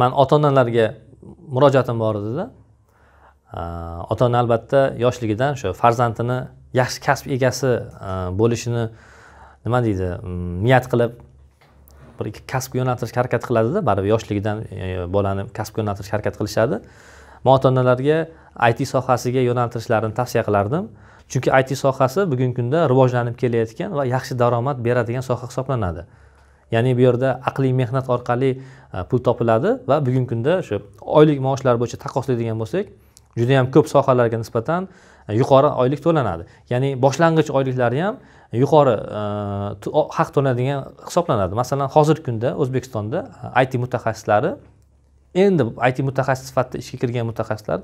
man ota onalarga murojaatim bor edida ota ona albatta yoshligidan o'sha farzandini yaxshi kasb egasi bo'lishini nima deydi niyat qilib bir ikki kasbga yo'naltirishga harakat qiladida baribir yoshligidan e, bolani kasbga yo'naltirishga harakat qilishadi man ota onalarga it sohasiga yo'naltirishlarini tavsiya qilardim chunki it sohasi bugungi kunda rivojlanib kelayotgan va yaxshi daromad beradigan soha hisoblanadi ya'ni bu yerda aqliy mehnat orqali e, pul topiladi va bugungi kunda o'sha oylik maoshlar bo'yicha taqqoslaydigan bo'lsak juda yam ko'p sohalarga nisbatan e, yuqori oylik to'lanadi ya'ni boshlang'ich oyliklari ham yuqori e, haq to'lanadigan hisoblanadi masalan hozirgi kunda o'zbekistonda it mutaxassislari endi it mutaxassis sifatida ishga kirgan mutaxassislar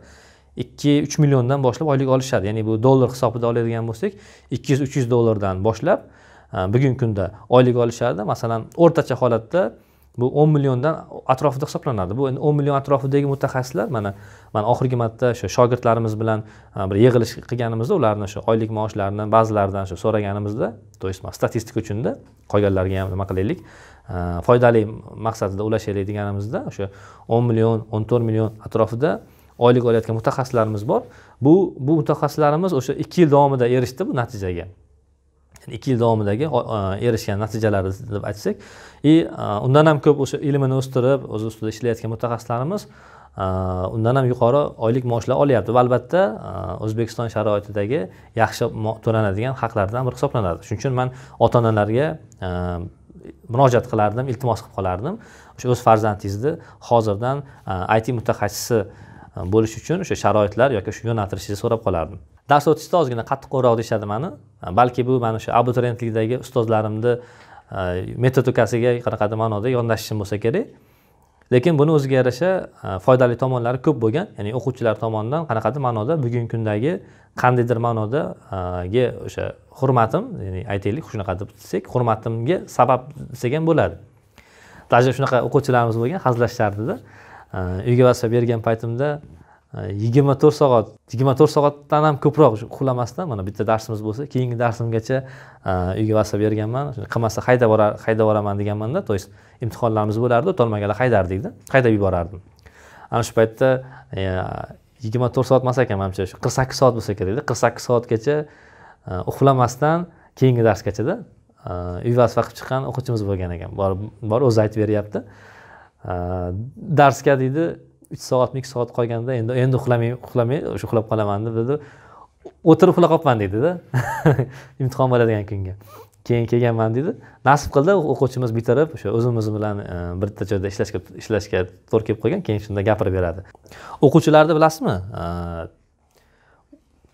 ikki uch milliondan boshlab oylik olishadi ya'ni bu dollar hisobida oladigan bo'lsak ikki yuz uch yuz dollardan boshlab bugungi kunda oylik olishadi masalan o'rtacha holatda bu o'n milliondan atrofida hisoblanadi bu endi o'n million atrofidagi mutaxassislar mana mana oxirgi marta o'sha shogirdlarimiz bilan e, bir yig'ilish qilganimizda ularni o'sha oylik maoshlaridan ba'zilaridan shu so'raganimizda то есть statistika uchunda qolganlarga ham nima qilaylik e, foydali maqsadida ulashaylik deganimizda o'sha o'n million o'n to'rt million atrofida oylik olayotgan mutaxassislarimiz bor bu bu mutaxassislarimiz o'sha ikki yil davomida erishdi bu natijaga ikki yil davomidagi erishgan natijalari deb aytsak и undan ham ko'p o'sha ilmini o'stirib o'zi ustida ishlayotgan mutaxassislarimiz undan ham yuqori oylik maoshlar olyapti va albatta o'zbekiston sharoitidagi yaxshi to'lanadigan haqlardan biri hisoblanadi shuning uchun man ota onalarga murojaat qilardim iltimos qilib qolardim o'sha o'z farzandingizni hozirdan it mutaxassisi bo'lish uchun o'sha sharoitlar yoki shu yo'naltirishni so'rab qolardim dars o'tishda ozgina qattiqqo'lroq deyishadi mani balki bu mana shu abituriyentlikdagi ustozlarimni metodikasiga qanaqadir ma'noda yondashishim bo'lsa kerak lekin buni o'ziga yarasha foydali tomonlari ko'p bo'lgan ya'ni o'quvchilar tomonidan qanaqadir ma'noda bugungi kundagi qandaydir ma'nodagi o'sha hurmatim ya'ni aytaylik shunaqa deb desak hurmatimga sabab desak ham bo'ladi даже shunaqa o'quvchilarimiz bo'lgan hazillashardida uyga vazifa bergan paytimda yigirma to'rt soat yigirma to'rt soatdan ham ko'proq uxlamasdan mana bitta darsimiz bo'lsa keyingi darsimgacha e, uyga vasa berganman qilmasa haydab borar haydab boraman deganmanda то есть imtihonlarimiz bo'lardi o'tolmaganlar haydardikda haydab yuborardim ana shu paytda e, yigirma to'rt soat emas ekan manimcha shu qirq sakkiz soat bo'lsa kerakda qirq sakkiz soatgacha e, uxlamasdan keyingi darsgachada uy vasfa qilib chiqqan o'quvchimiz bo'lgan ekan borib borib o'zi aytib beryapti darsga deydi uch soatmi ikki soat qolganda endi endi uxlamay uxlamay o'sha uxlab qolaman deb o'tirib uxlab qolibman deydida imtihon bo'ladigan kunga keyin kelganman deydi nasib qildi o'quvchimiz bitirib o'sha o'zimiz bilan e, bitta joyda ishlashga ishlashga to'g'ri kelib qolgan keyin shunda gapirib beradi o'quvchilarni bilasizmi e,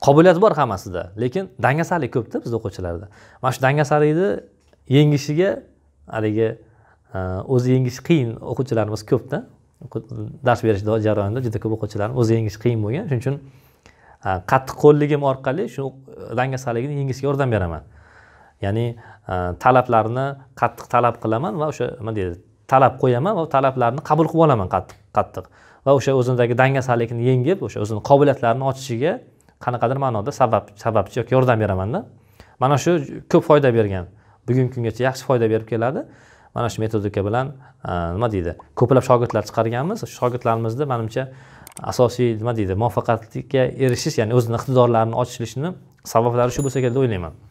qobiliyat bor hammasida lekin dangasalik ko'pda bizni o'quvchilarda mana shu dangasalikni yengishiga haligi e, o'zi yengish qiyin o'quvchilarimiz ko'pda dars berish jarayonida juda ko'p o'quvchilarni o'zi yengish qiyin bo'lgan shuning uchun qattiqqo'lligim orqali shu dangasaligini yengishga yordam beraman ya'ni talablarni qattiq talab qilaman va o'sha nima deydi talab qo'yaman va talablarni qabul qilib olaman qattiq qattiq va o'sha o'zidagi dangasalikni yengib o'sha o'zini qobiliyatlarini ochishiga qanaqadir ma'noda sabab sababchi yoki yordam beramanda mana shu ko'p foyda bergan bugungi kungacha yaxshi foyda berib keladi mana shu metodika bilan e, nima deydi ko'plab shogirdlar chiqarganmiz shu shogirdlarimizni manimcha asosiy nima deydi muvaffaqiyatga erishish ya'ni o'zini iqtidorlarini ochilishini sabablari shu bo'lsa kerak deb o'ylayman